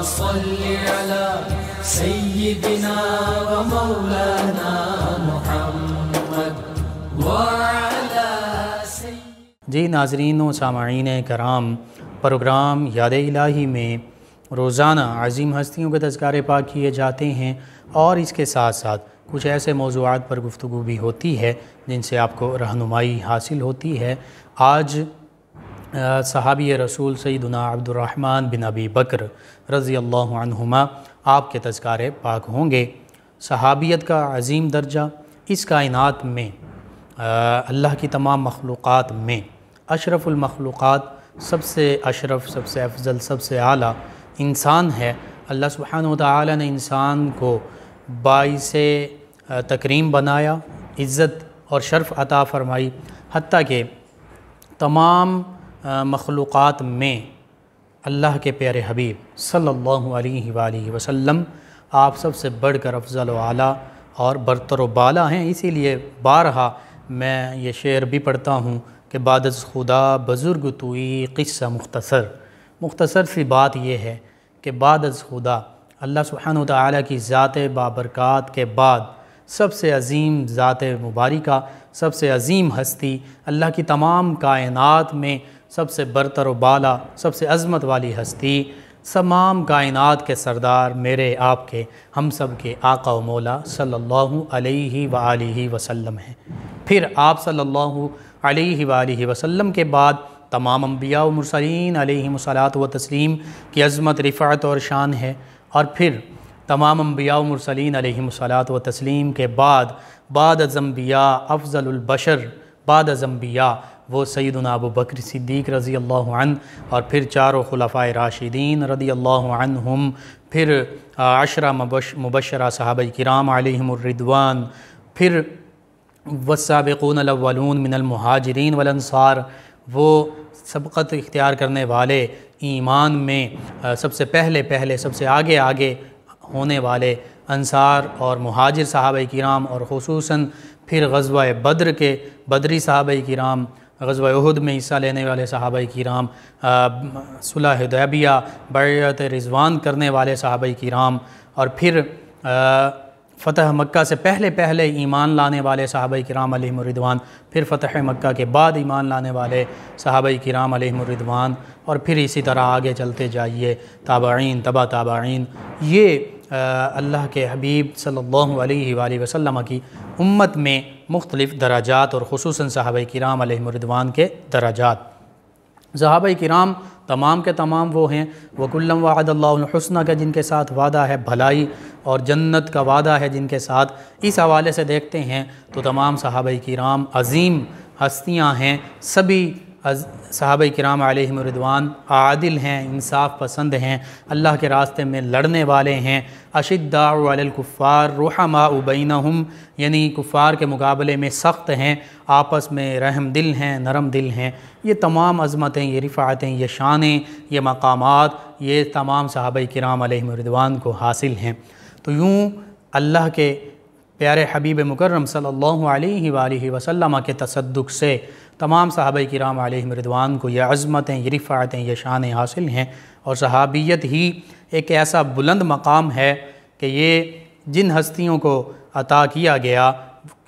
जी नाजरीन व सामीन कराम प्रोग्राम याद इलाही में रोज़ाना अजीम हस्तियों के तस्कार पाक किए जाते हैं और इसके साथ साथ कुछ ऐसे मौजूद पर गुफ्तु भी होती है जिनसे आपको रहनुमाई हासिल होती है आज सहाबी रसूल सईदना अब्दुलरहमान बिन अबी बकर रज़ी अल्लाहुमा आपके तस्कार पाक होंगे सहाबियत का अजीम दर्जा इस कायन में अल्लाह की तमाम मखलूक़ात में अशरफ़ुलमखलूक़ात सबसे अशरफ सबसे अफजल सबसे आला इंसान है अल्लाह सुबहान ने इंसान को बाईस तकरीम बनाया इज़्ज़त और शर्फ़ अता फ़रमाई हती के तमाम मखलूक़ात में अल्लाह के प्यारे हबीब सल्लल्लाहु अलैहि वसल्लम आप सबसे बढ़कर अफजल आला और बरतर बाला हैं इसीलिए बारहा मैं ये शेर भी पढ़ता हूँ कि बादस खुदा बुज़ुर्ग तुई क़स्सा मुख्तसर मुख्तसर सी बात यह है कि बादस खुदा अल्लाह सुबहान ताली की ज़ात बाबरक़ात के बाद सबसे अजीम ज़ात मुबारिका सबसे अजीम हस्ती अल्लाह की तमाम कायनात में सबसे बरतर वाला सबसे अजमत वाली हस्ती तमाम कायनात के सरदार मेरे आपके हम सब के आका मौला सल्लल्लाहु अलैहि सल्ला वसल्लम हैं फिर आप सल्लल्लाहु अलैहि सल्ला वसल्लम के बाद तमाम अम्बिया मरसलिन सलात व तस्लीम की अज़मत रिफ़ात और शान है और फिर तमाम अम्बिया मरसलिन सलात व तस्लीम के बाद बाद अज़म्बिया अफजलबशर बाद अज़म्बिया वो सैदन अबू बकर सिद्दीक रज़ी अल्लाह और फिर चारों खलफ़ा राशिदीन रदी अल्लाम फिर आशरा मुबश मुबशरा साहब कराम आलिमरिदवान फिर वसाबिकून अलवलून मिनलमहाजरीन वलनसार वो सबकत इख्तियार करने वाले ईमान में सबसे पहले पहले सबसे आगे आगे होने वाले अंसार और महाजिर साहब कराम और खसूस फिर गजवा बद्र के बदरी साहब कराम गजवा उहद में हिस्सा लेने वाले सहाबा कराम सुलह दैबिया बैत रिजवान करने वाले सहाबा कराम और फिर फ़तह मक्का से पहले पहले ईमान लाने वाले सहाबा कराम अलमरिदवान फिर फ़तह मक्का के बाद ईमान लाने वाले सहाबा कराम अलमरिदवान और फिर इसी तरह आगे चलते जाइए ताबाइन तबा ताबाइन ये अल्लाह के हबीब सल्लल्लाहु अलैहि वसल्लम की उम्मत में मुख्तलिफ़ दराजात और खसूस साहब कराम मरदवान के दराजात साहब कराम तमाम के तमाम वो हैं वकुल्लम वादल्लासना का जिनके साथ वादा है भलाई और जन्नत का वादा है जिनके साथ इस हवाले से देखते हैं तो तमाम साहब कराम अज़ीम हस्तियाँ हैं सभी साहब कराम आलिमरिदवान आदिल हैं इंसाफ पसंद हैं अल्लाह के रास्ते में लड़ने वाले हैं अशदाकुफ़ार रुहमा उबैन हम यानी कुफ़ार के मुकाबले में सख्त हैं आपस में रहम दिल हैं नरम दिल हैं ये तमाम अज़मतें ये रिफ़ातें ये शानें ये मकाम ये तमाम साहब कराम आलिमरिदवान को हासिल हैं तो यूँ अल्लाह के प्यारे हबीब मुकर्रम सल्लल्लाहु अलैहि वसल्लम के तसद्दुक से तमाम सहाब कराम आलमरदवान को यह अज़मतें ये रफ़ातें ये शान हासिल हैं और सहाबियत ही एक ऐसा बुलंद मकाम है कि ये जिन हस्तियों को अता किया गया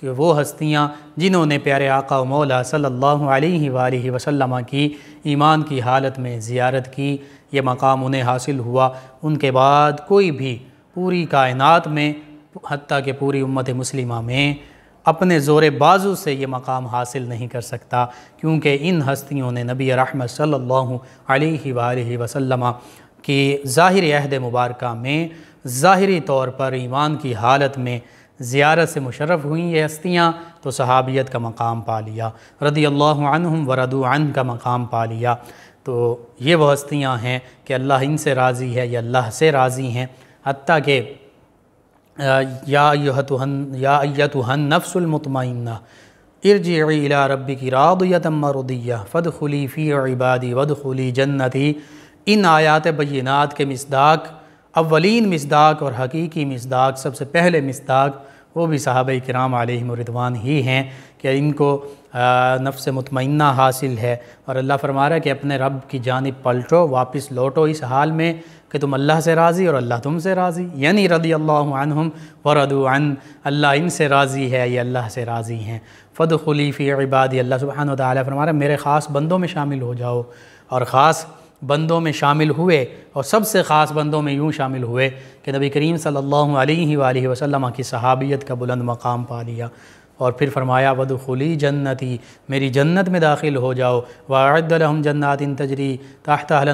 कि वो हस्तियाँ जिन्होंने प्यारे आका मौला सल्ला वसलम की ईमान की हालत में ज़ियारत की ये मकाम उन्हें हासिल हुआ उनके बाद कोई भी पूरी कायनत में हती कि पूरी उम्मत मुस्लिमा में अपने ज़ोर बाजू से ये मकाम हासिल नहीं कर सकता क्योंकि इन हस्तियों ने नबी रहमत सल्लल्लाहु अलैहि वसल्लम की ज़ाहिर अहद मुबारक में ज़ाहरी तौर पर ईमान की हालत में ज़ियारत से मुशर्रफ हुई ये हस्तियाँ तो सहाबियत का मकाम पा लिया रदी अल्लाम वरदुआन का मकाम पा लिया तो ये वह हस्तियाँ हैं कि अल्लाह से राज़ी है या अल्लाह से राज़ी हैं हती के या तुहन या तुहन इर्जिला इरजला रबी की रादयतमरदिया फ़द फ़ी इबादी वद खली जन्नती इन आयात बनात के मसदाक अवलिन मसदाक और हकीकी मसदाक सबसे पहले मसदाक वो भी साहब कराम आलमरिदवान ही हैं कि इनको नफ्स मुतमना हासिल है और अल्लाह फरमा रहा है कि अपने रब की जानब पलटो वापस लौटो इस हाल में कि तुम अल्लाह से राज़ी और अल्लाह तुम से राज़ी यानी रदी व वरदन अल्लाह इन से राज़ी है ये अल्लाह से राज़ी हैं फ़द खलीफ़ी इबादी अल्लाह सुबहान तला फरमारा मेरे ख़ास बंदों में शामिल हो जाओ और ख़ास बंदों में शामिल हुए और सबसे ख़ास बंदों में यूँ शामिल हुए कि नबी करीम सल्लल्लाहु अलैहि वसल्लम की सहाबियत का बुलंद मकाम पा लिया और फिर फरमाया खुली जन्नती मेरी जन्नत में दाखिल हो जाओ वादलहम जन्नत इन तजरी ताहत हार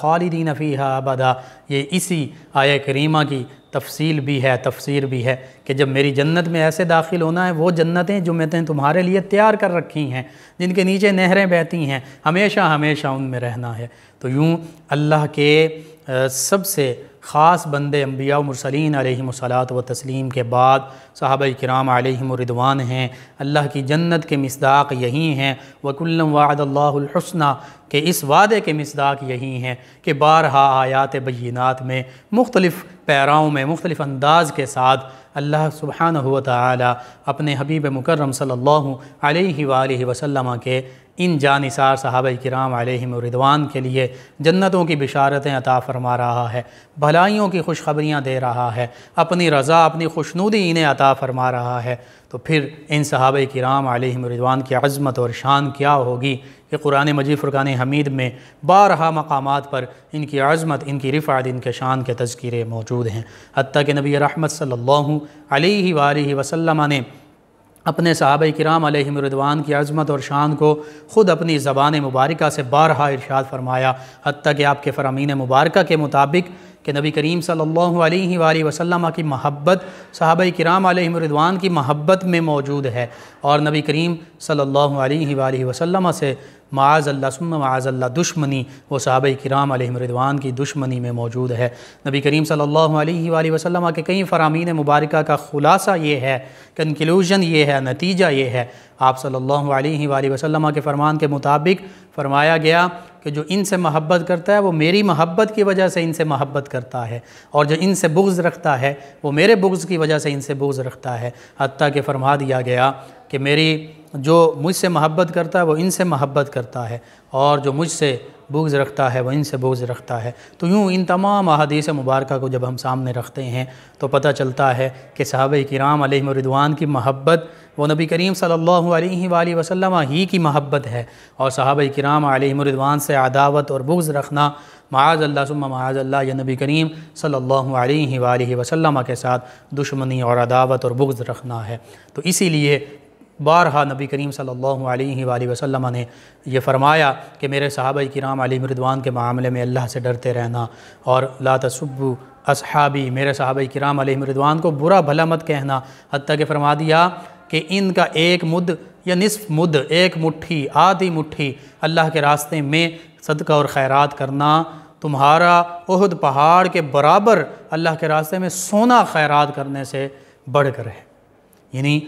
नफ़ी फ़ीहा अबदा ये इसी आय करीमा की तफसील भी है तफसीर भी है कि जब मेरी जन्नत में ऐसे दाखिल होना है वो जन्नतें जो मैंने तुम्हारे लिए तैयार कर रखी हैं जिनके नीचे नहरें बहती हैं हमेशा हमेशा उनमें रहना है तो यूँ अल्लाह के सबसे ख़ास बंदे अम्बिया मुरसलिन सलात व तस्लीम के बाद साहब कराम आलमरिदवान हैं अल्लाह की जन्नत के मसदाक यही हैं वकुल्लम वादल्लासना के इस वादे के मसदाक यही हैं कि बारहा आयात बीनात में मुख्तलिफ़ पैराओं में मुख्तलिफ़ अंदाज के साथ अल्लाह सुबहान हुआ ताली अपने हबीब मुकर्रम सल्लल्लाहु वसल्लम के इन जानिसार साहब कराम रिदवान के लिए जन्नतों की बिशारतें अता फरमा रहा है भलाइयों की खुशखबरियाँ दे रहा है अपनी रज़ा अपनी खुशनुदी इन्हें अता फरमा रहा है तो फिर इन साहब कराम रिदवान की अज़मत और शान क्या होगी कि कुरान मजीद फ़ुरान हमीद में बारहा मकाम पर इनकी आज़मत इनकी रिफ़ात इनके शान के तस्करे मौजूद हैं हती के नबी रहमत सल्ला वसलम ने अपने साहब कराम रदवान की आज़मत और शान को ख़ुद अपनी ज़बान मुबारक से बारहा इर्शाद फरमाया हती कि आपके फ़रामीन मुबारक के मुताबिक कि नबी करीम सल्लल्लाहु अलैहि सल्ला वसल्लम की महब्बत साहब कराम रिदवान की महब्बत में मौजूद है और नबी करीम सल्लल्लाहु अलैहि वसल्लम से माज़ अल्ला दुश्मनी वो साहब कराम रिदवान की दुश्मनी में मौजूद है नबी करीम सल्लल्लाहु अलैहि वसल्लम के कई फ़रामीन मुबारक का ख़ुलासा ये है कंक्लूजन ये है नतीजा ये है आप सल्लल्लाहु अलैहि वसल्लम के फ़रमान के मुताबिक फ़रमाया गया कि जो इनसे महब्बत करता है वो मेरी महब्बत की वजह से इनसे महब्बत करता है और जो इनसे बुग्ज़ रखता है वो मेरे बुग्ज़ की वजह से इनसे बुग्ज़ रखता है हती कि फरमा दिया गया कि मेरी जो मुझसे महब्बत करता है वो इनसे महब्बत करता है और जो मुझसे बोग्ज़ रखता है व इनसे बोग्ज़ रखता है तो यूँ इन तमाम अहादीस मुबारक को जब हम सामने रखते हैं तो पता चलता है कि साहब कराम रिदवान की महब्बत व नबी करीम सल्लल्लाहु अलैहि वसल्लम ही की महब्बत है और साहब कराम रिदवान से अदावत और बुग्ज़ रखना माज अल्लाह माज अल्लाह या नबी करीम सल्लल्लाहु अलैहि वसल्लम के साथ दुश्मनी और अदावत और बुग्ज़ रखना है तो इसीलिए बारहा नबी करीम सल्लल्लाहु अलैहि वसल्लम ने यह फ़रमाया कि मेरे साहब कराम अली मरदवान के मामले में अल्लाह से डरते रहना और ला तसब्बू असहाबी मेरे साहब कराम अली मरदवान को बुरा भला मत कहना हती के फरमा दिया कि इनका एक मुद या निसफ मुद एक मुट्ठी आधी मुट्ठी अल्लाह के रास्ते में सदका और खैरात करना तुम्हारा उहद पहाड़ के बराबर अल्लाह के रास्ते में सोना खैरात करने से बढ़ है यानी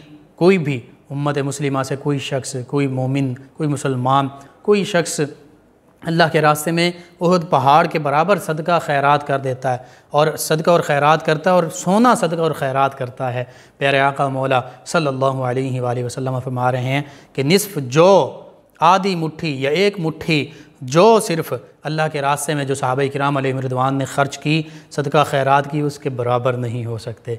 कोई भी उम्मत मुस्लिम से कोई शख्स कोई मोमिन कोई मुसलमान कोई शख्स अल्लाह के रास्ते में उहद पहाड़ के बराबर सदका खैरात कर देता है और सदका और खैरात करता है और सोना सदका और खैरात करता है प्यारे आका मौला सल्लल्लाहु अलैहि वसल्लम फरमा रहे हैं कि निसफ़ जो आधी मुट्ठी या एक मुट्ठी जो सिर्फ़ अल्लाह के रास्ते में जो साहब कराम मरदवान ने ख़र्च की सदका खैरत की उसके बराबर नहीं हो सकते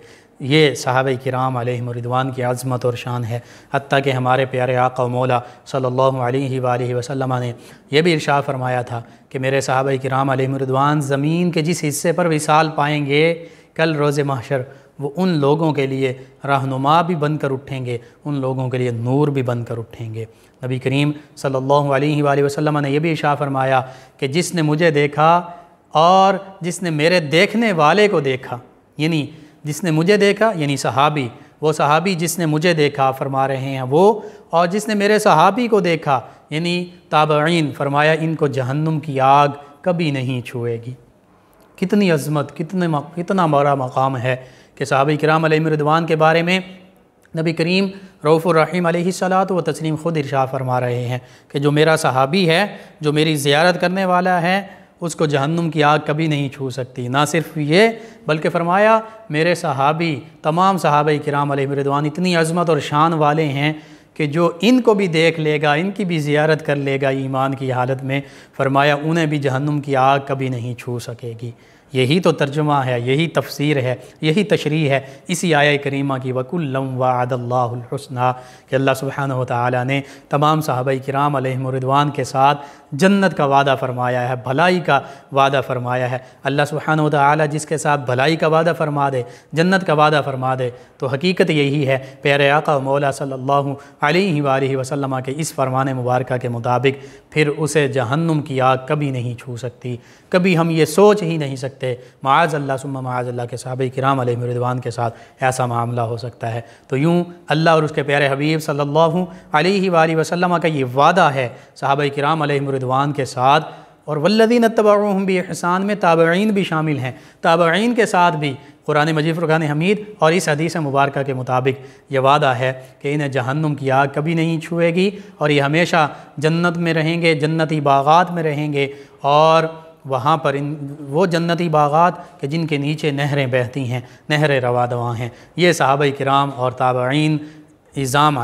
ये साहब कराम मरदवान की आज़मत और शान है हती कि हमारे प्यारे आका मौला सल्ला वसलम ने यह भी इर्शा फरमाया था कि मेरे साहब कराम मरदवान ज़मीन के जिस हिस्से पर विसाल पाएंगे कल रोज़ माशर वो उन लोगों के लिए रहनुमा भी बनकर उठेंगे उन लोगों के लिए नूर भी बनकर उठेंगे नबी करीम सल्लल्लाहु अलैहि वसल्लम ने यह भी इशा फरमाया कि जिसने मुझे देखा और जिसने मेरे देखने वाले को देखा यानी जिसने मुझे देखा यानी सहाबी वो सहाबी जिसने मुझे देखा फरमा रहे हैं वो और जिसने मेरे सहाबी को देखा यानी ताबीन फरमाया इनको जहन्नुम की आग कभी नहीं छुएगी कितनी अजमत कितने कितना बड़ा मकाम है कि साहब कराम के बारे में नबी करीम रऊफ़ुररहीम सलात व तस्लीम ख़ुद इर्शा फरमा रहे हैं कि जो मेरा सहाबी है जो मेरी ज़्यारत करने वाला है उसको जहन्नुम की आग कभी नहीं छू सकती ना सिर्फ ये बल्कि फ़रमाया मेरे सहाबी तमाम सहाब कराम रिदवान इतनी अज़मत और शान वाले हैं कि जो इनको भी देख लेगा इनकी भी ज़्यारत कर लेगा ईमान की हालत में फ़रमाया उन्हें भी जहन्नुम की आग कभी नहीं छू सकेगी यही तो तर्जुमा है यही तफसीर है यही तशरी है इसी आय करीमा की वकुल्लम वादल्लासना कि अल्लाह सुबहान ने तमाम साहब कराम रिदवान के साथ जन्नत का वादा फ़रमाया है भलाई का वादा फ़रमाया है अल्लाह सुबहान ताली जिसके साथ भलाई का वादा फ़रमा दे जन्नत का वादा फ़रमा दे तो हकीकत यही है प्यारे आका मौला सल्लल्लाहु अलैहि वसल्लम के इस फरमान मुबारक के मुताबिक फिर उसे जहन्नुम की आग कभी नहीं छू सकती कभी हम ये सोच ही नहीं सकते सकते माज अल्लाह सुम्मा माज अल्लाह के साहब कराम रिदवान के साथ ऐसा मामला हो सकता है तो यूँ अल्लाह और उसके प्यारे हबीब सल्लल्लाहु अलैहि का ये वादा है साहब कराम रिदवान के साथ और वल्लिन तबाहम भी एहसान में ताबीन भी शामिल हैं ताबीन के साथ भी कुरान मजीद फ़ुरान हमीद और इस हदीस मुबारक के मुताबिक ये वादा है कि इन्हें जहन्नुम की आग कभी नहीं छुएगी और ये हमेशा जन्नत में रहेंगे जन्नती बागात में रहेंगे और वहाँ पर इन वो जन्नती बागात कि जिनके नीचे नहरें बहती हैं नहर रवादवा हैं ये साहब कराम और ताबीन इज़ाम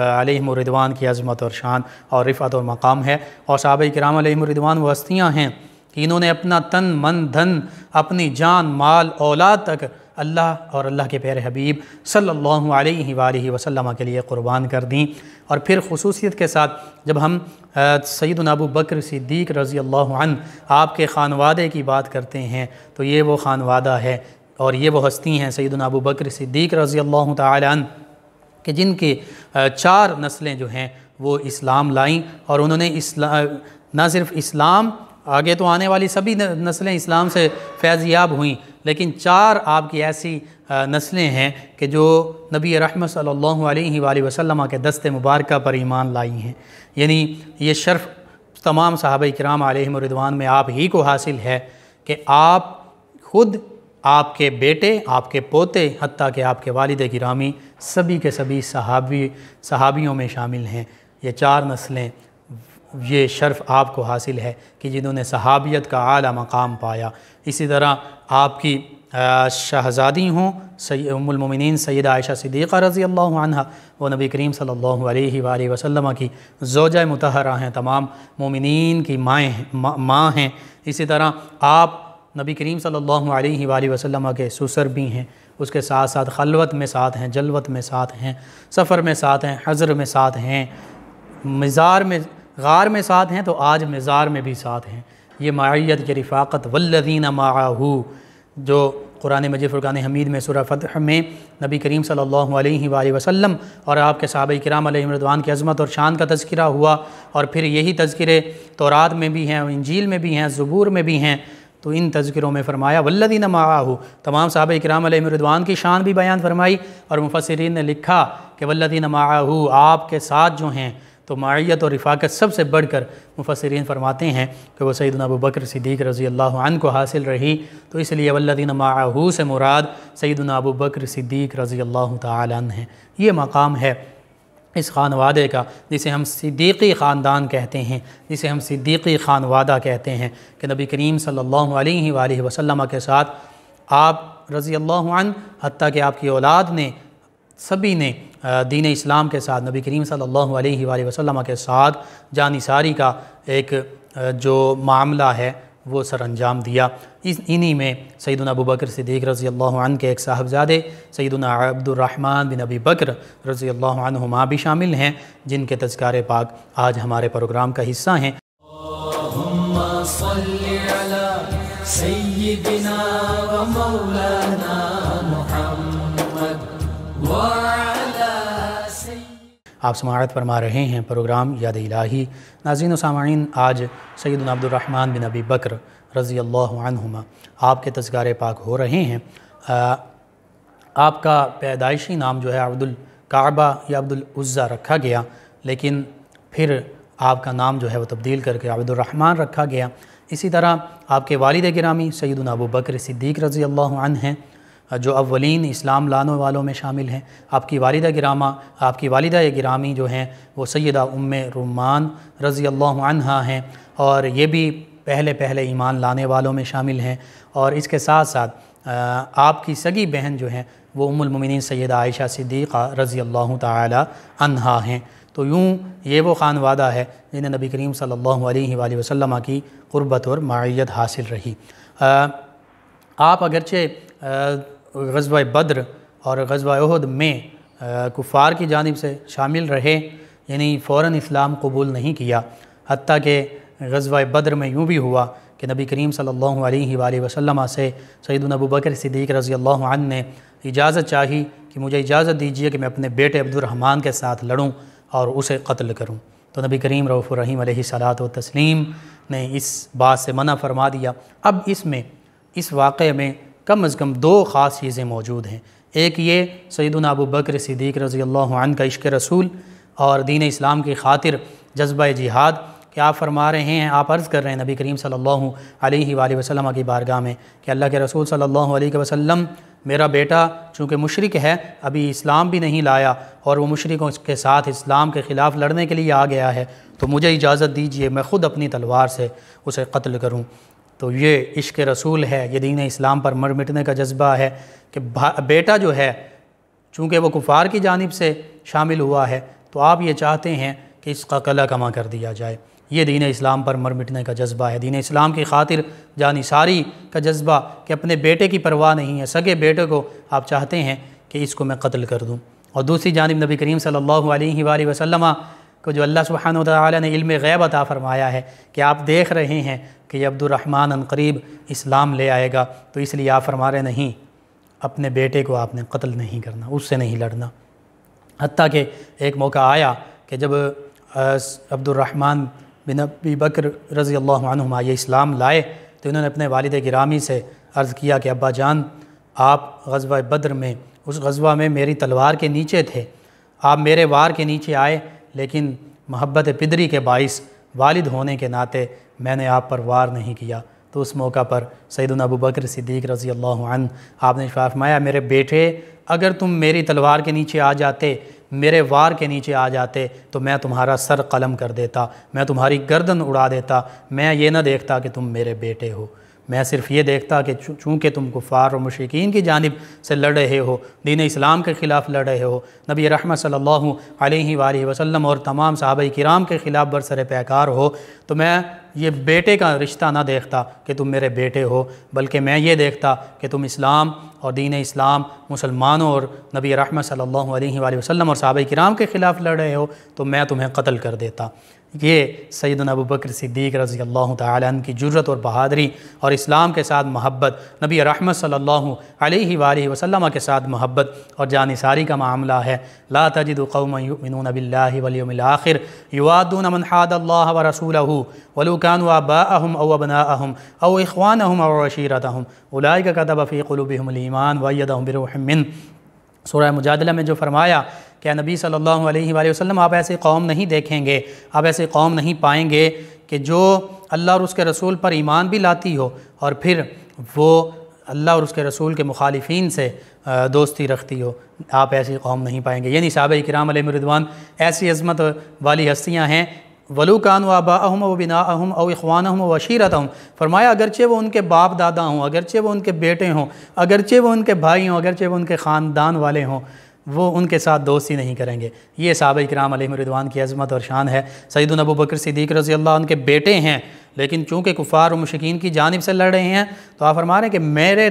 आलिमरिदवान की अजमत और शान और रिफ़त और मकाम है और साहब कराम आलिमरिदवान वस्तियाँ हैं कि इन्होंने अपना तन मन धन अपनी जान माल औलाद तक अल्लाह और अल्लाह के प्यारे हबीब सल्लल्लाहु अलैहि सल्ला वसल्लम के लिए क़ुरबान कर दी और फिर खसूसियत के साथ जब हम सईद नबू बकर सिद्दीक रज़ी अल्लाह आपके खानवादे की बात करते हैं तो ये वो खानवादा है और ये वो हस्ती हैं सईद नबू बकर सिद्दीक रज़ी अल्लाह तन कि जिनके चार नस्लें जो हैं वो इस्लाम लाईं और उन्होंने इस्ला ना सिर्फ इस्लाम आगे तो आने वाली सभी नस्लें इस्लाम से फैज़ याब हुई लेकिन चार आपकी ऐसी नस्लें हैं कि जो नबी रहमत सल्लल्लाहु अलैहि वसल्लम के दस्ते मुबारक पर ईमान लाई हैं यानी ये शर्फ़ तमाम साहब कराम रिदवान में आप ही को हासिल है कि आप खुद आपके बेटे आपके पोते हती कि आपके वालद गिरामी सभी के सभी सहाबी सहाबियों में शामिल हैं ये चार नस्लें ये शर्फ़ आपको हासिल है कि जिन्होंने सहाबियत का आला मकाम पाया इसी तरह आपकी शहज़ादी हों सैमिन सैद आयशा सिद्दीक़ा रज़ी अल्लाह व नबी करीम सल्लल्लाहु अलैहि वसल्लम की जोजा मतहरा हैं तमाम मोमिन की माएँ हैं माँ हैं इसी तरह आप नबी करीम सल्लल्लाहु अलैहि वसल्लम के सुसर भी हैं उसके साथ साथ खलवत में साथ हैं जलवत में साथ हैं सफ़र में साथ हैं हज़र में साथ हैं मज़ार में गार में साथ हैं तो आज मज़ार में भी साथ हैं ये मायत के रफ़ाक़त वल्लिन माहू जो कुरान मजीद फ़ुरान हमीद में सुरफ़त फ़तह में नबी करीम सल्लल्लाहु अलैहि वसल्लम और आपके साहब कराम अलमरदवान की अज़मत और शान का तस्करा हुआ और फिर यही तस्करे रात में भी हैं इंजील में भी हैं ज़बूर में भी हैं तो इन तस्करों में फ़रमाया वल्लिन माहू तमाम साहब कराम अलमरदवान की शान भी बयान फरमाई और मुफसरीन ने लिखा कि वल्लिन माहू आपके साथ जो हैं तो मायत तो और रफाकत सबसे बढ़ कर मुफसरीन फरमाते हैं कि वह सैदना अबू बकर सिद्दीक रज़ी अल्लाह को हासिल रही तो इसलिए वल्लिन माहू से मुराद सैदना अबू बकर सिद्दीक रज़ी अल्लाह तन हैं ये मकाम है इस खान वादे का जिसे हम सिद्दीकी ख़ानदान कहते हैं जिसे हम सिद्दीकी खान वादा कहते हैं कि नबी करीम सल्लल्लाहु अलैहि वसल्लम के साथ आप रज़ी अल्लाह हती कि आपकी औलाद ने सभी ने दीन इस्लाम के साथ नबी करीम सल्लल्लाहु अलैहि वसल्लम के साथ जानिसारी का एक जो मामला है वो सर अंजाम दिया इस इन्हीं में सैदुना अबू बकर सिद्दीक रज़ी अल्लाह के एक साहबजादे सैदुना अब्दुलरहमान बिन अबी बकर रज़ी अल्लाह भी शामिल हैं जिनके तस्कार पाक आज हमारे प्रोग्राम का हिस्सा हैं सैदिना आप समारत फरमा रहे हैं प्रोग्राम याद इलाही नाजीन सामीन आज सैद अब्दुलरहमान बिन अबी बकर रज़ी अल्लाम आपके तस्कार पाक हो रहे हैं आ, आपका पैदाइशी नाम जो है अब्दुल काबा या अब्दुल रखा गया लेकिन फिर आपका नाम जो है वो तब्दील करके अब्दुलरहमान रखा गया इसी तरह आपके वालद गिरामी सैदन अबू बकर सिद्दीक रज़ी अल्लाह हैं जो अवलिन इस्लाम लाने वालों में शामिल हैं आपकी वालदा गिरामा आपकी वालदा ग्रामी जो हैं वो सैदा उम रुमान रज़ी अल्लाह हैं और ये भी पहले पहले ईमान लाने वालों में शामिल हैं और इसके साथ साथ आपकी सगी बहन जो हैं वो उमुलमिन सैद आयशा सिद्दीक़ा रज़ी अल्लाह तहा हैं तो यूँ ये वो खान वादा है जिन्हें नबी करीम सल्लल्लाहु अलैहि वसल्लम की क़ुरबत और मायत हासिल रही आ, आप अगरचे गजवा बद्र और गजवा अहद में कुफ़ार की जानब से शामिल रहे यानी फ़ौर इस्लाम कबूल नहीं किया हती कि गजवा बद्र में यूँ भी हुआ कि नबी करीम सल्लल्लाहु अलैहि वसल्लम से सईद नबूबकर सिद्दीक रज़ी अल्लाह ने इजाज़त चाही कि मुझे इजाज़त दीजिए कि मैं अपने बेटे अब्दुलरहमान के साथ लड़ूँ और उसे कत्ल करूँ तो नबी करीम रऊफ़ुररहीम सलात व तस्लीम ने इस बात से मना फरमा दिया अब इसमें इस वाक़े में कम अज़ कम दो ख़ास चीज़ें मौजूद हैं एक ये सैदुन अबू बकर सिद्दीक रज़ी अल्लाह का इश्क रसूल और दीन इस्लाम की खातिर जज्बा जिहाद कि आप फरमा रहे हैं आप अर्ज़ कर रहे हैं नबी करीम सल्लल्लाहु अलैहि वसल्लम की बारगाह में कि अल्लाह के रसूल सल्लल्लाहु अलैहि वसल्लम मेरा बेटा चूँकि मशरक है अभी इस्लाम भी नहीं लाया और वो मशरकों के साथ इस्लाम के ख़िलाफ़ लड़ने के लिए आ गया है तो मुझे इजाज़त दीजिए मैं ख़ुद अपनी तलवार से उसे कत्ल करूँ तो ये इश्क रसूल है ये दीन इस्लाम पर मर मिटने का जज्बा है कि बेटा जो है चूँकि वो कुफार की जानब से शामिल हुआ है तो आप ये चाहते हैं कि इसका कला कमा कर दिया जाए ये दीन इस्लाम पर मर मिटने का जज्बा है दीन इस्लाम की खातिर जानिसारी का जज्बा कि अपने बेटे की परवाह नहीं है सगे बेटे को आप चाहते हैं कि इसको मैं कत्ल कर दूँ और दूसरी जानब नबी करीम सल्लल्लाहु अलैहि वसल्लम को जो अल्लाह सुबहान ने इल्म गैब अता फ़रमाया है कि आप देख रहे हैं कि ये अब्दुलरहमान करीब इस्लाम ले आएगा तो इसलिए आप फरमा रहे नहीं अपने बेटे को आपने कत्ल नहीं करना उससे नहीं लड़ना हती कि एक मौका आया कि जब अब्दुलरहमान बिन अबी बकर रज़ी अल्लाह ये इस्लाम लाए तो इन्होंने अपने वालद गिरामी से अर्ज़ किया कि अब्बा जान आप गजवा बद्र में उस गजवा में मेरी तलवार के नीचे थे आप मेरे वार के नीचे आए लेकिन मोहब्बत पिदरी के बाइस वालिद होने के नाते मैंने आप पर वार नहीं किया तो उस मौका पर सैदन अबू बकर सिद्दीक रज़ी अल्लाह आपने फरमाया मेरे बेटे अगर तुम मेरी तलवार के नीचे आ जाते मेरे वार के नीचे आ जाते तो मैं तुम्हारा सर कलम कर देता मैं तुम्हारी गर्दन उड़ा देता मैं ये ना देखता कि तुम मेरे बेटे हो मैं सिर्फ ये देखता कि चूँकि तुम कुफ़ार और मशीन की जानब से लड़ रहे हो दीन इस्लाम के ख़िलाफ़ लड़ रहे हो नबी रहमत सल्ला वसम और तमाम साहब कराम के ख़िलाफ़ बरसर पैकार हो तो मैं ये बेटे का रिश्ता ना देखता कि तुम मेरे बेटे हो बल्कि मैं ये देखता कि तुम इस्लाम और दीन इस्लाम मुसलमानों और नबी रहमत सल्ला वसम और साहब कराम के ख़िलाफ़ लड़ रहे हो तो मैं तुम्हें कत्ल कर देता ये सैदन अबू बकर सिद्दीक रज़ी अल्लाह तन की जरूरत और बहादरी और इस्लाम के साथ मोहब्बत नबी रहमत सल्लल्लाहु अलैहि वसल्लम के साथ मोहब्बत और जानसारी का मामला है ला तजिद कौमिन आख़िर युवादून अमन हादल्ला व रसूल वलुकान वबाहम अवबनाहम अव इखवान अहम अशीरत हम उलाय का कदबफ़ी क़लूबहमईमान वैदहम बिरहमिन मुजादला में जो फरमाया क्या नबी सल्लल्लाहु अलैहि वसल्लम आप ऐसे कौम नहीं देखेंगे आप ऐसे कौम नहीं पाएंगे कि जो अल्लाह और उसके रसूल पर ईमान भी लाती हो और फिर वो अल्लाह और उसके रसूल के मुखालफी से दोस्ती रखती हो आप ऐसी कौम नहीं पाएंगे यानी किराम कराम मरिदवान ऐसी अजमत वाली हस्तियाँ हैं वलू कान वबा अहम व बिना अहम और इखवान हम वशीरत हूँ फरमाया अगरचे वो उनके बाप दादा हों अगरचे वो उनके बेटे हों अगरचे वो उनके भाई हों अगरचे वो उनके ख़ानदान वाले हों वो उनके साथ दोस्ती नहीं करेंगे ये साहब इक्राम मरिदवान की अजमत और शान है सईद अबू बकर सिद्दीक रजी अल्लाह उनके बेटे हैं लेकिन चूँकि कुफ़ार और की जानब से लड़ रहे हैं तो आप फरमा रहे हैं कि मेरे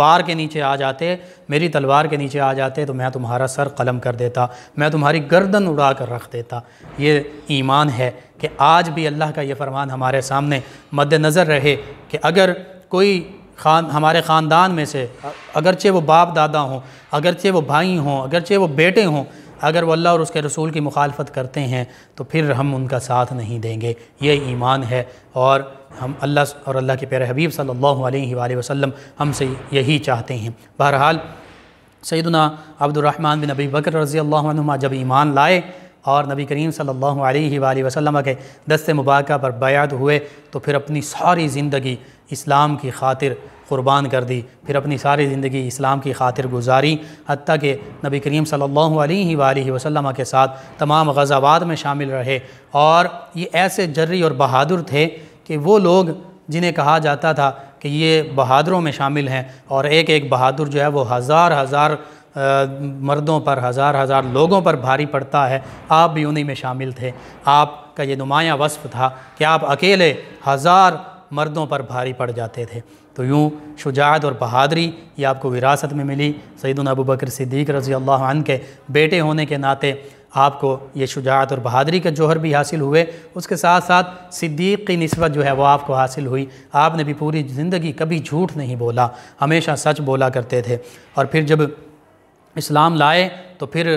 वार के नीचे आ जाते मेरी तलवार के नीचे आ जाते तो मैं तुम्हारा सर कलम कर देता मैं तुम्हारी गर्दन उड़ा कर रख देता ये ईमान है कि आज भी अल्लाह का ये फरमान हमारे सामने नज़र रहे कि अगर कोई खान हमारे ख़ानदान में से अगरचे वो बाप दादा हों अगरचे वो भाई हों अगरचे वो बेटे हों अगर वो अल्लाह और उसके रसूल की मुखालफत करते हैं तो फिर हम उनका साथ नहीं देंगे ये ईमान है और हम अल्लाह और अल्लाह के प्यारे हबीब सल्लल्लाहु अलैहि वसल्लम हमसे यही चाहते हैं बहरहाल सैदना अब्दुलरहमान बिन अबी बकर रज़ी अल्लाह जब ईमान लाए और नबी करीम सल्लल्लाहु अलैहि वसल्लम के दस मुबारक पर बैत हुए तो फिर अपनी सारी ज़िंदगी इस्लाम की खातिर क़ुरबान कर दी फिर अपनी सारी ज़िंदगी इस्लाम की खातिर गुजारी हती कि नबी करीम सल्लल्लाहु अलैहि वसल्लम के साथ तमाम गजावाद में शामिल रहे और ये ऐसे जर्री और बहादुर थे कि वो लोग जिन्हें कहा जाता था कि ये बहादुरों में शामिल हैं और एक एक बहादुर जो है वो हज़ार हज़ार मर्दों पर हज़ार हज़ार लोगों पर भारी पड़ता है आप भी उन्हीं में शामिल थे आपका ये नुमायाँ वस्फ था कि आप अकेले हज़ार मर्दों पर भारी पड़ जाते थे तो यूँ शुजात और बहादरी ये आपको विरासत में मिली सैदुल अबू बकर सिद्दीक रज़ी अल्लाह के बेटे होने के नाते आपको ये शुजात और बहादरी के जोहर भी हासिल हुए उसके साथ साथ सिद्दीक़ की नस्बत जो है वो आपको हासिल हुई आपने भी पूरी ज़िंदगी कभी झूठ नहीं बोला हमेशा सच बोला करते थे और फिर जब इस्लाम लाए तो फिर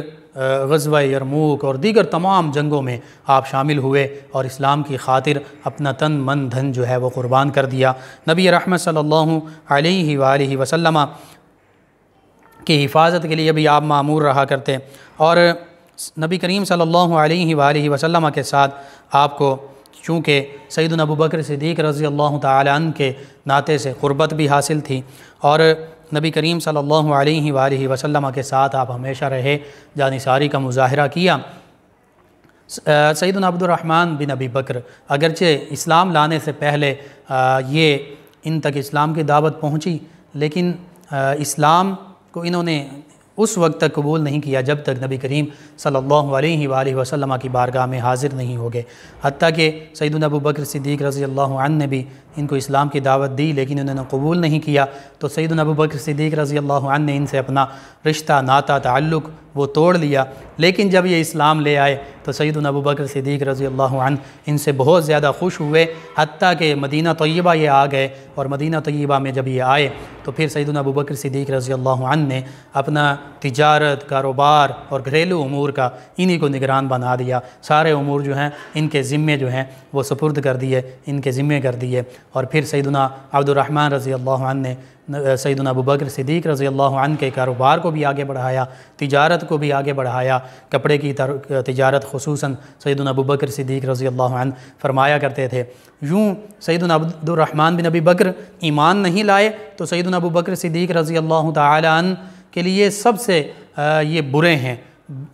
गजवा यरमूक और दीगर तमाम जंगों में आप शामिल हुए और इस्लाम की खातिर अपना तन मन धन जो है वो क़ुरबान कर दिया नबी रहमत सल्लल्लाहु अलैहि वसल्लम की हिफाजत के लिए भी आप मामूर रहा करते और नबी करीम सल्लल्लाहु अलैहि वसल्लम के साथ आपको चूँकि सैदन अबू बकर सिद्दीक रज़ी अल्लाह त के नाते से क़ुरबत भी हासिल थी और नबी करीम सल्लल्लाहु अलैहि अलैहि वसल्लम के साथ आप हमेशा रहे जानिसारी का मुजाहरा किया सैदन बिन अबी बकर अगरचे इस्लाम लाने से पहले ये इन तक इस्लाम की दावत पहुँची लेकिन इस्लाम को इन्होंने उस वक्त तक कबूल नहीं किया जब तक नबी करीम सल्लल्लाहु अलैहि वसल्लम की बारगाह में हाज़िर नहीं हो गए हती कि सैदुल अबू बकर सिद्दीक रज़ी अल्लाह ने भी इनको इस्लाम की दावत दी लेकिन उन्होंने कबूल नहीं किया तो सैदुल अबू बकर सिद्दीक रज़ी अल्लाह ने इनसे अपना रिश्ता नाता ताल्लुक़ वो तोड़ लिया लेकिन जब ये इस्लाम ले आए तो सैदन अबू बकर सिद्दीक रज़ी अल्लाह इनसे बहुत ज़्यादा खुश हुए हती कि मदीना तय्यबा ये आ गए और मदीना तय्यबा में जब ये आए तो फिर सैदन अबू बकर सिद्दीक रज़ी अल्लाह ने अपना तजारत कारोबार और घरेलू अमूर का इन्हीं को निगरान बना दिया सारे अमूर जो हैं इनके ज़िम्मे जो हैं वो सपुर्द कर दिए इनके ज़िम्मे कर दिए और फिर सैदना अब्दुलरहमान रज़ी अल्लाह ने सैद अबू बकर सिद्दीक रज़ी अल्लाह के कारोबार को भी आगे बढ़ाया तजारत को भी आगे बढ़ाया कपड़े की तजारत खसूस सैदन अबू बकर सिद्दीक रज़ी अल्लाह फरमाया करते थे यूँ सैदन अब्दुलरहमान बिन अबी बकर ईमान नहीं लाए तो सैदन अबू बकर सिद्दीक रज़ी अल्लाह तन के लिए सबसे ये बुरे हैं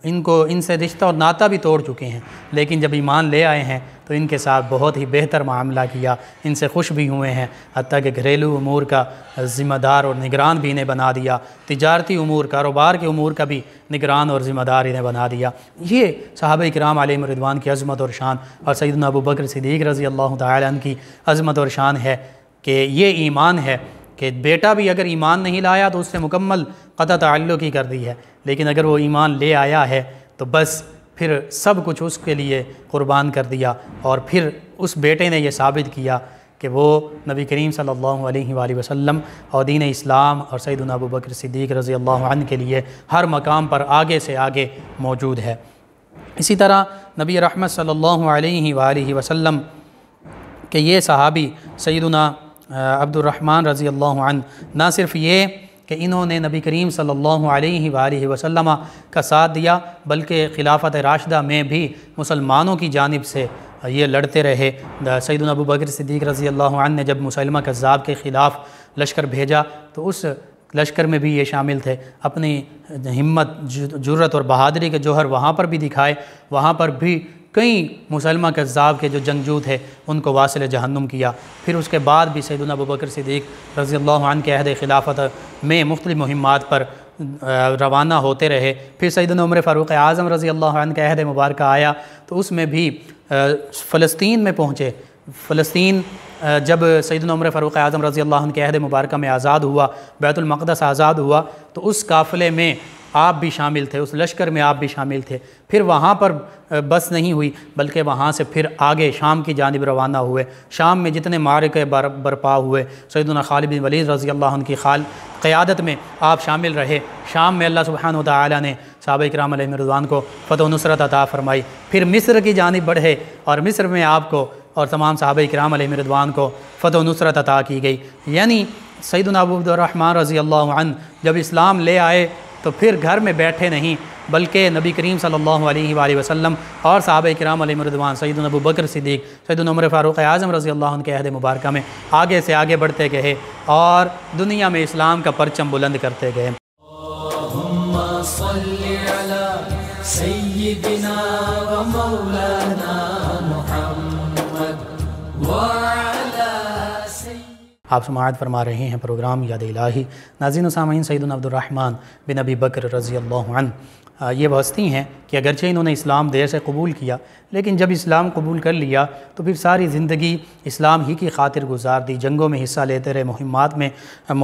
इनको इनसे रिश्ता और नाता भी तोड़ चुके हैं लेकिन जब ईमान ले आए हैं तो इनके साथ बहुत ही बेहतर मामला किया इनसे खुश भी हुए हैं हती कि घरेलू अमूर का ज़िम्मेदार और निगरान भी इन्हें बना दिया तजारती अमूर कारोबार के अमूर का भी निगरान और ज़िम्मेदार इन्हें बना दिया ये साहब कराम आलम रिदवान की अज़मत और शान और सैद अबू बकर सदीक रज़ी अल्लाह तन की अज़मत और शान है कि ये ईमान है कि बेटा भी अगर ईमान नहीं लाया तो उससे मुकम्मल कदा तल्लु की कर दी है लेकिन अगर वो ईमान ले आया है तो बस फिर सब कुछ उसके लिए क़ुरबान कर दिया और फिर उस बेटे ने यह साबित किया कि वो नबी करीम सल्लल्लाहु अलैहि वसल्लम और दीन इस्लाम और सैदुल नबू बकर सिद्दीक रज़ी अल्लाह के लिए हर मकाम पर आगे से आगे मौजूद है इसी तरह नबी रहमत सल्लल्लाहु अलैहि वसल्लम के ये सहाबी सैदुना अब्दुलरहमान रज़ी अल्लाह ना सिर्फ़ ये कि इन्होंने नबी करीम सल्लल्लाहु अलैहि वसल्लम का साथ दिया बल्कि खिलाफत राशदा में भी मुसलमानों की जानब से ये लड़ते रहे सैदन अबू बकर सिद्दीक रज़ी अल्लाह ने जब मुसलमा कज़ाब के ख़िलाफ़ लश्कर भेजा तो उस लश्कर में भी ये शामिल थे अपनी हिम्मत जुर्रत और बहादरी के जौहर वहाँ पर भी दिखाए वहाँ पर भी कई मुसलमा कज़ाब के जो जंगजू थे उनको वासिल जहन्नुम किया फिर उसके बाद भी सैदुल अबूबकर सिद्दीक रज़ी अल्लाह के अहद खिलाफत में मुख्त मुहिम पर रवाना होते रहे फिर सैदुल उम्र फ़ारूक आज़म रज़ी अल्लाह के अहद मुबारक आया तो उसमें भी फ़लस्तीन में पहुँचे फ़लस्तीन जब सैदुल उम्र फ़ारूक आज़म रज़ी अल्लाह के अहद मुबारक में आज़ाद हुआ बैतुलमक़दस आज़ाद हुआ तो उस काफ़िले में आप भी शामिल थे उस लश्कर में आप भी शामिल थे फिर वहाँ पर बस नहीं हुई बल्कि वहाँ से फिर आगे शाम की जानब रवाना हुए शाम में जितने मारे के बर, बरपा हुए सैदना खालिद वलीद रज़ी अल्लाह की खाल क़्यादत में आप शामिल रहे शाम में अल्लाह सुबहान तला ने रजवान को फ़तः नुसरत अता फ़रमाई फिर मिस्र की जानब बढ़े और मिस्र में आपको और तमाम साहब कराम रजवान को फ़तः नुसरत अता की गई यानी सैदना रज़ी अल्लाह जब इस्लाम ले आए तो फिर घर में बैठे नहीं बल्कि नबी करीम सल्लल्लाहु अलैहि वसल्लम और साहब कराम अलमरदवान सईद नबू बकर सिद्दीक सईद उमर फ़ारूक आज़म रज़ी अल्लाह के अहद मुबारक में आगे से आगे बढ़ते गए और दुनिया में इस्लाम का परचम बुलंद करते गए आप समात फरमा रहे हैं प्रोग्राम याद इलाही नाजीन सामीन सईदन अब्दुलरहमान बिन अबी बकर रज़ी अल्लाह ये बस्ती हैं कि अगरचे इन्होंने इस्लाम देर से कबूल किया लेकिन जब इस्लाम कबूल कर लिया तो फिर सारी ज़िंदगी इस्लाम ही की खातिर गुजार दी जंगों में हिस्सा लेते रहे मुहिमात में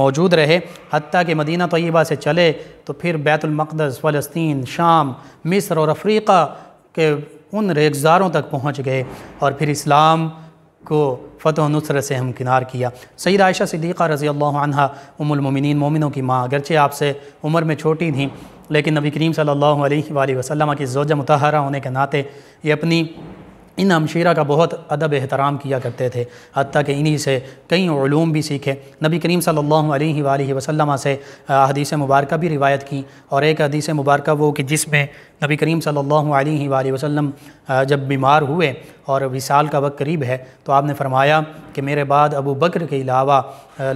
मौजूद रहे हती कि मदीना तयबा से चले तो फिर बैतुलमक़दस फ़लस्तीन शाम मिस्र और अफ्रीका के उन रेगजारों तक पहुँच गए और फिर इस्लाम को फ़तह नुसर से हम किनार किया सईद आयशा सिद्दीक़ा रज़ी अल्लाह उमुलमिन मोमिनों की माँ अगरचे आपसे उम्र में छोटी थी लेकिन नबी करीम सल्लल्लाहु अलैहि वसल्लम की जोजा मतहरा होने के नाते ये अपनी इन हमशीरा का बहुत अदब एहतराम किया करते थे हती कि इन्हीं से कई ूम भी सीखे नबी करीम सल्लल्लाहु अलैहि वसल्लम से हदीस मुबारक भी रिवायत की और एक हदीस मुबारक वो कि जिसमें नबी करीम सल्लल्लाहु अलैहि वसल्लम जब बीमार हुए और विशाल का वक्त करीब है तो आपने फरमाया कि मेरे बाद अबू बकर के अलावा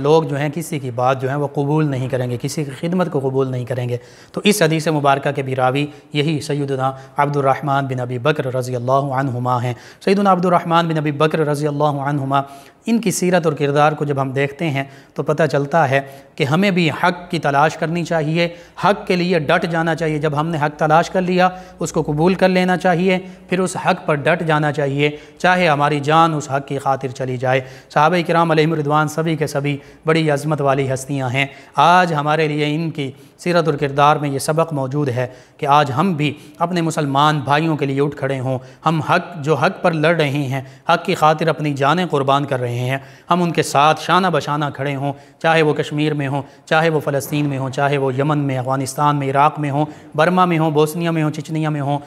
लोग जो हैं किसी की बात जो है वो कबूल नहीं करेंगे किसी की खिदमत को कबूल नहीं करेंगे तो इस हदीस मुबारक के भी रावी यही सैदना अब्दुलरहमान बिन अबी बकर रज़ी अल्लाह हैं सैदना अब्दुलरहमान बिन अबी बकर रज़ी अल्लाह इनकी सीरत और किरदार को जब हम देखते हैं तो पता चलता है कि हमें भी हक़ की तलाश करनी चाहिए हक़ के लिए डट जाना चाहिए जब हमने हक़ तलाश कर लिया उसको कबूल कर लेना चाहिए फिर उस हक़ पर डट जाना चाहिए चाहे हमारी जान उस हक़ की खातिर चली जाए साहब कराम रिदवान सभी के सभी बड़ी अजमत वाली हस्तियाँ हैं आज हमारे लिए इनकी सीरत और किरदार में ये सबक मौजूद है कि आज हम भी अपने मुसलमान भाइयों के लिए उठ खड़े हों हम हक़ जो हक़ पर लड़ रहे हैं हक़ की खातिर अपनी जानें कुर्बान कर रहे हैं रहे हैं हम उनके साथ शाना बशाना खड़े हों चाहे वो कश्मीर में हों चाहे वो फ़लस्तीन में हों चाहे वो यमन में अफ़गानिस्तान में इराक़ में हों बर्मा में हों बोसनिया में हों चचनिया में हों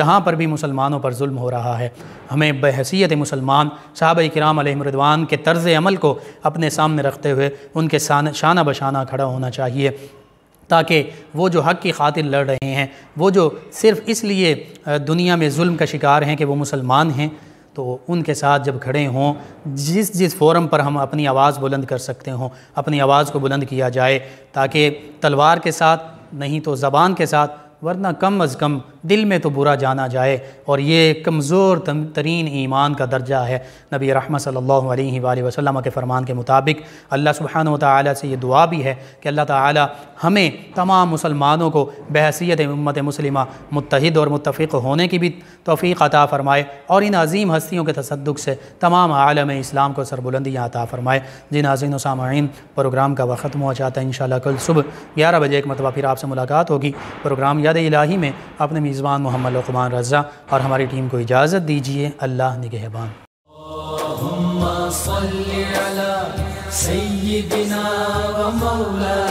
जहाँ पर भी मुसलमानों पर म हो रहा है हमें बहसीत मुसलमान साहब कराम मरदवान के तर्ज़ अमल को अपने सामने रखते हुए उनके शाना बशाना खड़ा होना चाहिए ताकि वो जो हक़ की खातिर लड़ रहे हैं वो जो सिर्फ़ इसलिए दुनिया में जुल्म का शिकार हैं कि वो मुसलमान हैं तो उनके साथ जब खड़े हों जिस जिस फोरम पर हम अपनी आवाज़ बुलंद कर सकते हों अपनी आवाज़ को बुलंद किया जाए ताकि तलवार के साथ नहीं तो ज़बान के साथ वरना कम अज़ कम दिल में तो बुरा जाना जाए और ये कमज़ोर तरीन ईमान का दर्जा है नबी रहमत सल्लल्लाहु अलैहि वसल्लम के फ़रमान के मुताबिक अल्लाह सुबहान तआला से ये दुआ भी है कि अल्लाह ताला हमें तमाम मुसलमानों को बहसीत उम्मत मुसलिमा मुतहद और मुतफ़ होने की भी तोफ़ी अता फ़रमाए और इन अजीम हस्तियों के तसदक से तमाम आलम इस्लाम को सरबुलंदियाँ अता फ़रमाए जिन अज़ीन सामीन प्रोग्राम का वक्त हो जाता है इन कल सुबह ग्यारह बजे एक मतबा फिर आपसे मुलाकात होगी प्रोग्राम इमाद इलाही में अपने मेज़बान मोहम्मद लकमान रज़ा और हमारी टीम को इजाज़त दीजिए अल्लाह निगहबान सैदिना